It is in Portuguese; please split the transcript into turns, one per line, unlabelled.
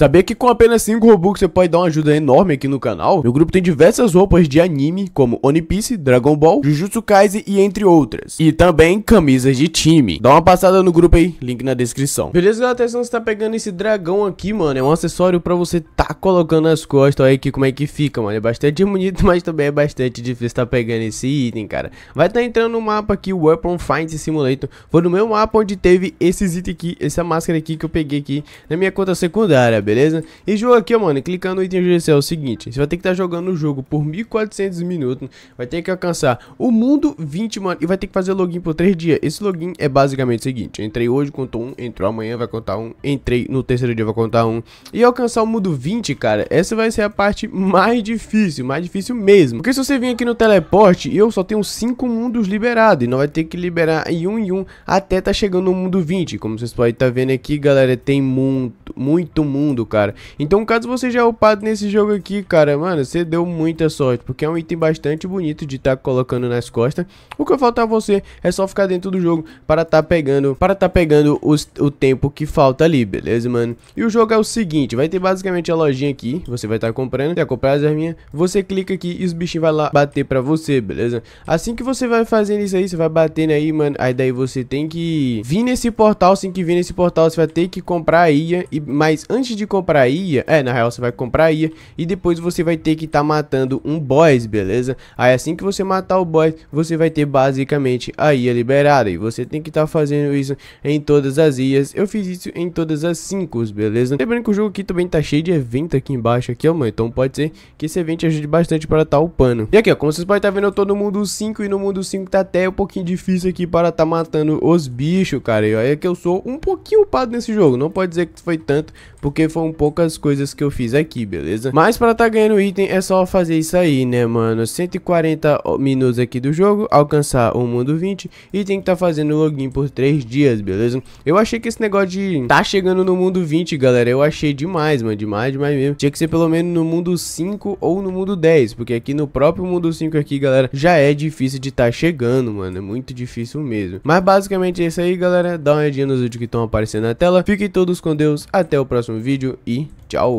Saber que com apenas 5 Robux você pode dar uma ajuda enorme aqui no canal? Meu grupo tem diversas roupas de anime, como One Piece, Dragon Ball, Jujutsu Kaisen e entre outras. E também camisas de time. Dá uma passada no grupo aí, link na descrição. Beleza, galera? Atenção, você tá pegando esse dragão aqui, mano. É um acessório pra você tá colocando nas costas. Olha aqui como é que fica, mano. É bastante bonito, mas também é bastante difícil tá pegando esse item, cara. Vai tá entrando no mapa aqui, o Weapon Find Simulator. Foi no meu mapa onde teve esses itens aqui, essa máscara aqui que eu peguei aqui na minha conta secundária, beleza? beleza? E jogo aqui, mano, clicando no item GC é o seguinte, você vai ter que estar tá jogando o jogo por 1400 minutos, vai ter que alcançar o mundo 20, mano, e vai ter que fazer login por 3 dias. Esse login é basicamente o seguinte, entrei hoje, contou um, entrou amanhã, vai contar um, entrei no terceiro dia, vai contar um. E alcançar o mundo 20, cara, essa vai ser a parte mais difícil, mais difícil mesmo. Porque se você vir aqui no teleporte, eu só tenho 5 mundos liberados, e não vai ter que liberar em um em um até tá chegando no mundo 20. Como vocês podem estar tá vendo aqui, galera, tem mundo muito, mundo, cara. Então, caso você já é upado nesse jogo aqui, cara, mano, você deu muita sorte, porque é um item bastante bonito de estar tá colocando nas costas. O que falta a você é só ficar dentro do jogo para tá pegando, para tá pegando os, o tempo que falta ali, beleza, mano? E o jogo é o seguinte, vai ter basicamente a lojinha aqui, você vai estar tá comprando, quer comprar as arminhas, você clica aqui e os bichinhos vai lá bater pra você, beleza? Assim que você vai fazendo isso aí, você vai batendo aí, mano, aí daí você tem que vir nesse portal, assim que vir nesse portal, você vai ter que comprar a IA e mas antes de comprar IA... É, na real, você vai comprar IA. E depois você vai ter que estar tá matando um boss, beleza? Aí assim que você matar o boss, você vai ter basicamente a IA liberada. E você tem que estar tá fazendo isso em todas as IAs. Eu fiz isso em todas as 5, beleza? Lembrando que o jogo aqui também tá cheio de evento aqui embaixo, aqui, ó, mano. Então pode ser que esse evento ajude bastante para tá upando. E aqui, ó, como vocês podem estar tá vendo, eu tô no mundo 5 e no mundo 5 tá até um pouquinho difícil aqui para tá matando os bichos, cara. E é que eu sou um pouquinho upado nesse jogo. Não pode dizer que foi tanto, porque foram poucas coisas que eu fiz aqui, beleza? Mas pra tá ganhando item é só fazer isso aí, né, mano? 140 minutos aqui do jogo, alcançar o mundo 20 e tem que tá fazendo login por 3 dias, beleza? Eu achei que esse negócio de tá chegando no mundo 20, galera, eu achei demais, mano, demais, demais mesmo. Tinha que ser pelo menos no mundo 5 ou no mundo 10, porque aqui no próprio mundo 5 aqui, galera, já é difícil de tá chegando, mano, é muito difícil mesmo. Mas basicamente é isso aí, galera, dá uma olhadinha nos vídeos que estão aparecendo na tela, fiquem todos com Deus, até o próximo vídeo e tchau!